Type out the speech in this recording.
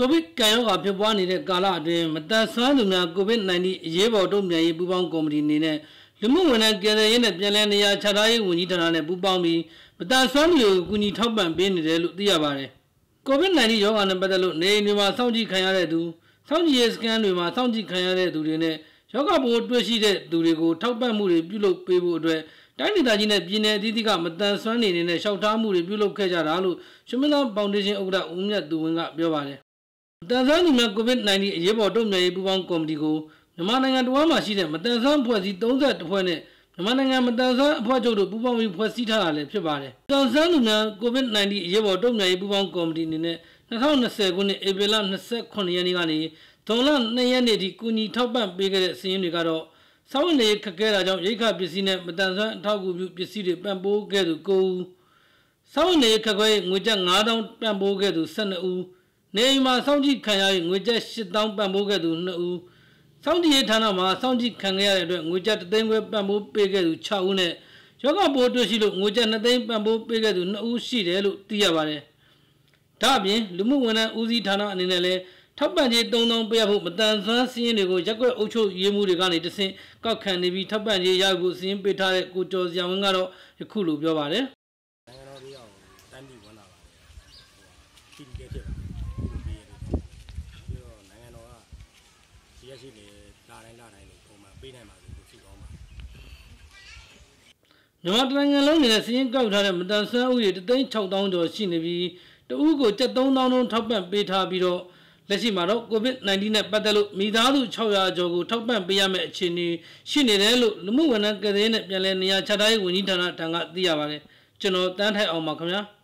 ကိုဗစ်ကံရောဂါဖြစ်ပွားနေတဲ့ကာလအတွင်းမသက်ဆွမ်းသူများကိုဗစ် -19 အရေးပေါ်တုံ့ပြန်ရေးပူးပေါင်းကော်မတီအနေနဲ့လူမှုဝန်ထမ်းကယ်ဆယ်ရေးနဲ့ပြည်လဲနေရာခြားသားရေးဝန်ကြီးဌာနနဲ့ပူးပေါင်းပြီးမသက်ဆွမ်းသူတွေကိုကူညီထောက်ပံ့ပေးနေတယ်လို့သိရပါတယ်။ကိုဗစ် -19 ရောဂါနဲ့ပတ်သက်လို့နေအိမ်တွေမှာစောင့်ကြည့်ခံရတဲ့သူစောင့်ကြည့်ရေးစကန်တွေမှာစောင့်ကြည့်ခံရတဲ့သူတွေနဲ့ယောဂဘိုးတွေ့ရှိတဲ့သူတွေကိုထောက်ပံ့မှုတွေပြုလုပ်ပေးဖို့အတွက်တိုင်းဒေသကြီးနဲ့ပြည်내အသီးသီးကမတန်ဆွမ်းနေနေတဲ့ရှောက်ထားမှုတွေပြုလုပ်ခဲ့ကြတာလို့ရှင်မင်းသားဖောင်ဒေးရှင်းဥက္ကဋ္ဌဦးမြတ်သူဝင်းကပြောပါတယ်တန်ဆန်းလူများ COVID-19 အရေးပေါ်တုံ့ပြန်ရေးပူးပေါင်းကော်မတီကိုမြန်မာနိုင်ငံတော်မှာရှိတဲ့မတန်ဆန်းဖွဲ့စည်း30ဖွဲ့နဲ့မြန်မာနိုင်ငံမတန်ဆန်းအဖွဲ့ချုပ်တို့ပူးပေါင်းပြီးဖွဲ့စည်းထားတာလည်းဖြစ်ပါတယ်။တန်ဆန်းလူများ COVID-19 အရေးပေါ်တုံ့ပြန်ရေးပူးပေါင်းကော်မတီအနေနဲ့2020ခုနှစ်ဧပြီလ28ရက်နေ့ကနေဒွန်လ2ရက်နေ့ထိကူညီထောက်ပံ့ပေးခဲ့တဲ့စီးရင်တွေကတော့စောင့်နေခက်ခဲတာကြောင့်ရိတ်ခပစ္စည်းနဲ့မတန်ဆန်းအထောက်အကူပြုပစ္စည်းတွေပံ့ပိုးခဲ့သူ9ဦးစောင့်နေခက်ခဲငွေကျပ်9000ပံ့ပိုးခဲ့သူ12ဦးနေအိမ်မှာစောင့်ကြည့်ခံရပြီးငွေကျပ်8000ပံ့ပိုးခဲ့သူ2ဦးစောင့်ကြည့်ရေးဌာနမှာစောင့်ကြည့်ခံခဲ့ရတဲ့အတွက်ငွေကျပ်3သိန်းခွဲပံ့ပိုးပေးခဲ့သူ6ဦးနဲ့ယောဂပိုးတွေ့ရှိလို့ငွေကျပ်2သိန်းပံ့ပိုးပေးခဲ့သူ2ဦးရှိတယ်လို့သိရပါတယ်။ဒါ့အပြင်လူမှုဝန်ထမ်းဦးစီးဌာနအနေနဲ့လည်းထောက်ပံ့ကြေး3000ပေးရဖို့မတန်ဆွမ်းစည်းရင်းတွေကိုရက်ွက်အုပ်ချုပ်ရေးမှုတွေကနေတဆင့်ကောက်ခံနေပြီးထောက်ပံ့ကြေးရဖို့စည်းရင်းပေးထားတဲ့ကိုကျော်စရာဝန်ကတော့ယခုလိုပြောပါတယ်။နိုင်ငံတော်ရေးအောင်တန်းပြီးဝန်လာပါတယ်။ဟိုတီတီကဖြစ်ပါတယ်ရက်ရှိနေလာတိုင်းလာတိုင်းကိုပုံမှန်ပေးနိုင်ပါလို့ဖြစ်ကောင်းပါမြန်မာနိုင်ငံလုံးနဲ့စီးရင်ကောက်ထားတဲ့မတန်ဆန်းဥယေ36000ကျော်ရှိနေပြီးတဦးကို7300လုံးထောက်ပံ့ပေးထားပြီးတော့လက်ရှိမှာတော့ COVID-19 နဲ့ပတ်သက်လို့မိသားစု600ကျော်ကိုထောက်ပံ့ပေးရမယ့်အခြေအနေရှိနေတယ်လို့လူမှုဝန်ထမ်းကယ်ဆယ်ရေးနဲ့ပြည်လဲနေရာချထားရေးဝန်ကြီးဌာနထံကသိရပါတယ်ကျွန်တော်တန်းထိုက်အောင်ပါခင်ဗျာ။